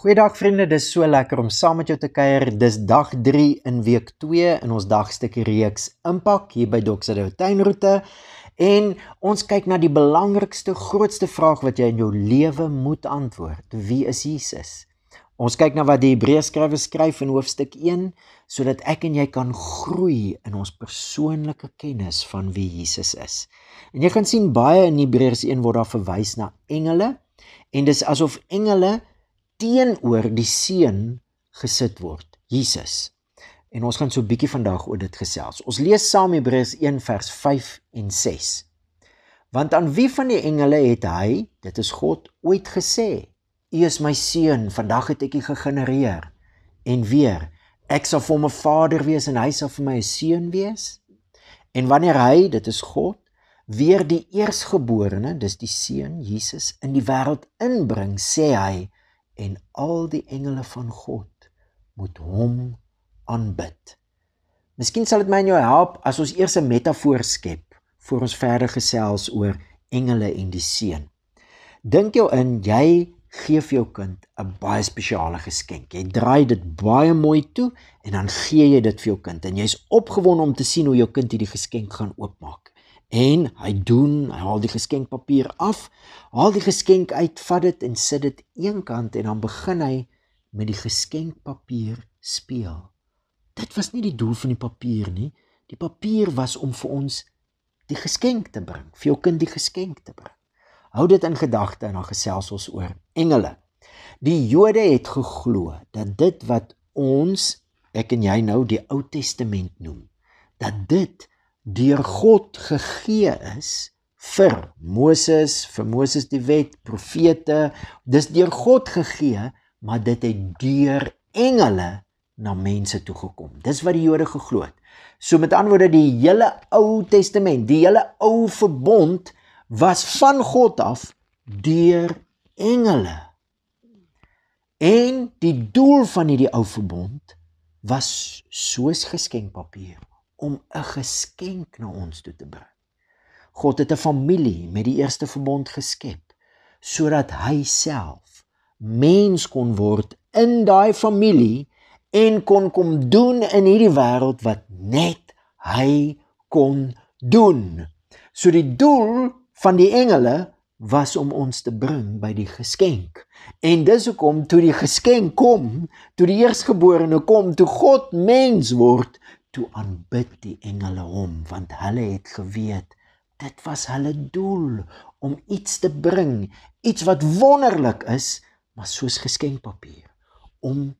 Goeiedag vriende, dis so lekker om saam met jou te kuier. Dis dag 3 in week 2 in ons dagstukkie reeks Impak hier by Doxedo Tuinroete en ons kyk na die belangrikste, grootste vraag wat jy in jou lewe moet antwoord. Wie is Jesus? Ons kyk na wat die Hebreërskrywer skryf in hoofstuk 1 sodat ek en jy kan groei in ons persoonlike kennis van wie Jesus is. En jy gaan sien baie in Hebreërs 1 word daar verwys na engele en dis asof engele teenoor die seun gesit word, Jesus. En ons gaan so 'n bietjie vandag oor dit gesels. Ons lees saam Hebreërs 1 vers 5 en 6. Want aan wie van die engele het hy, dit is God, ooit gesê: "U is my seun, vandag het ek u gegenereer." En weer: "Ek sal vir hom 'n vader wees en hy sal vir my 'n seun wees." En wanneer hy, dit is God, weer die eersgeborene, dis die seun Jesus in die wêreld inbring, sê hy: en al die engele van God moet hom aanbid. Miskien sal dit my en jou help as ons eers 'n metafoor skep voor ons verder gesels oor engele en die seun. Dink jou in jy gee vir jou kind 'n baie spesiale geskenk. Jy draai dit baie mooi toe en dan gee jy dit vir jou kind en jy's opgewonde om te sien hoe jou kind hierdie geskenk gaan oopmaak. En hy doen, hy haal die geskenkpapier af, haal die geskenk uit, vat dit en sit dit eenkant en dan begin hy met die geskenkpapier speel. Dit was nie die doel van die papier nie. Die papier was om vir ons die geskenk te bring, vir jou kind die geskenk te bring. Hou dit in gedagte en dan gesels ons oor engele. Die Jode het geglo dat dit wat ons, ek en jy nou die Ou Testament noem, dat dit deur God gegee is vir Moses, vir Moses die wet, profete, dis deur God gegee, maar dit het deur engele na mense toe gekom. Dis wat die Jode geglo het. So met ander woorde die hele Ou Testament, die hele Ou Verbond was van God af deur engele. En die doel van hierdie Ou Verbond was soos geskenkpapier om 'n geskenk na ons toe te bring. God het 'n familie met die eerste verbond geskep sodat hy self mens kon word in daai familie en kon kom doen in hierdie wêreld wat net hy kon doen. So die doel van die engele was om ons te bring by die geskenk. En dis hoekom toe die geskenk kom, toe die eersgeborene kom, toe God mens word, toe aanbid die engele hom want hulle het geweet dit was hulle doel om iets te bring iets wat wonderlik is maar soos geskenkpapier om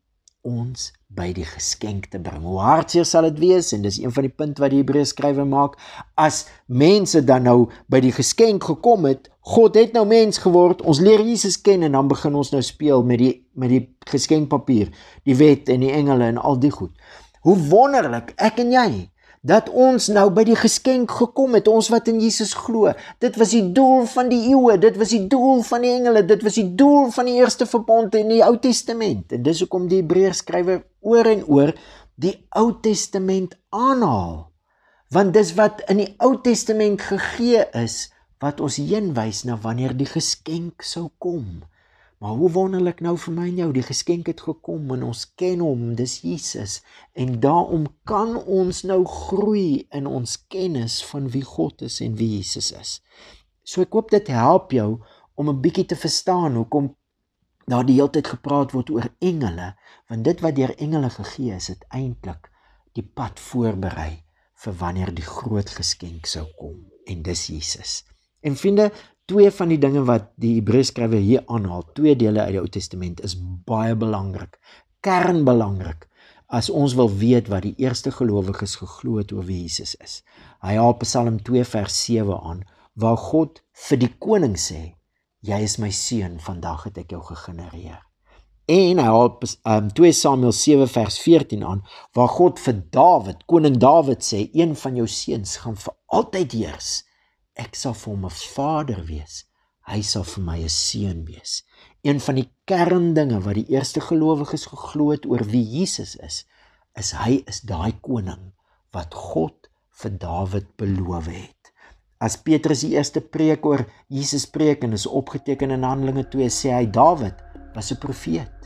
ons by die geskenk te bring hoe hartseer sal dit wees en dis een van die punt wat die Hebreë skrywer maak as mense dan nou by die geskenk gekom het God het nou mens geword ons leer Jesus ken en dan begin ons nou speel met die met die geskenkpapier die wet en die engele en al die goed Hoe wonderlik ek en jy dat ons nou by die geskenk gekom het, ons wat in Jesus glo. Dit was die doel van die eeue, dit was die doel van die engele, dit was die doel van die eerste verbond in die Ou Testament. En dis hoekom die Hebreërs skrywer oor en oor die Ou Testament aanhaal. Want dis wat in die Ou Testament gegee is wat ons heenwys na wanneer die geskenk sou kom. Maar hoe wonderlik nou vir my en jou, die geskenk het gekom en ons ken hom, dis Jesus. En daarom kan ons nou groei in ons kennis van wie God is en wie Jesus is. So ek hoop dit help jou om 'n bietjie te verstaan hoekom daar die hele tyd gepraat word oor engele, want dit wat deur engele gegee is, dit eintlik die pad voorberei vir wanneer die groot geskenk sou kom en dis Jesus. En vriende, twee van die dinge wat die Hebreë skrywer hier aanhaal, twee dele uit die Ou Testament is baie belangrik, kernbelangrik as ons wil weet wat die eerste gelowiges geglo het oor wie Jesus is. Hy haal Psalm 2 vers 7 aan waar God vir die koning sê: "Jy is my seun, vandag het ek jou gegenereer." En hy haal um, ehm, 2 Samuel 7 vers 14 aan waar God vir Dawid, koning Dawid sê: "Een van jou seuns gaan vir altyd heers." ek sal vir hom 'n vader wees. Hy sal vir my 'n seun wees. Een van die kerndinge wat die eerste gelowiges geglo het oor wie Jesus is, is hy is daai koning wat God vir Dawid beloof het. As Petrus die eerste preek oor Jesus preek en is opgeteken in Handelinge 2 sê hy Dawid was 'n profeet.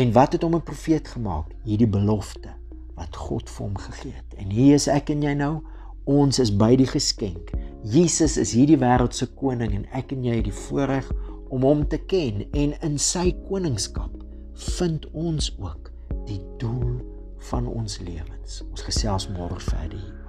En wat het hom 'n profeet gemaak? Hierdie belofte wat God vir hom gegee het. En hier is ek en jy nou Ons is by die geskenk. Jesus is hierdie wêreld se koning en ek en jy het die voorreg om hom te ken en in sy koningskap vind ons ook die doel van ons lewens. Ons gesels môre verder hier.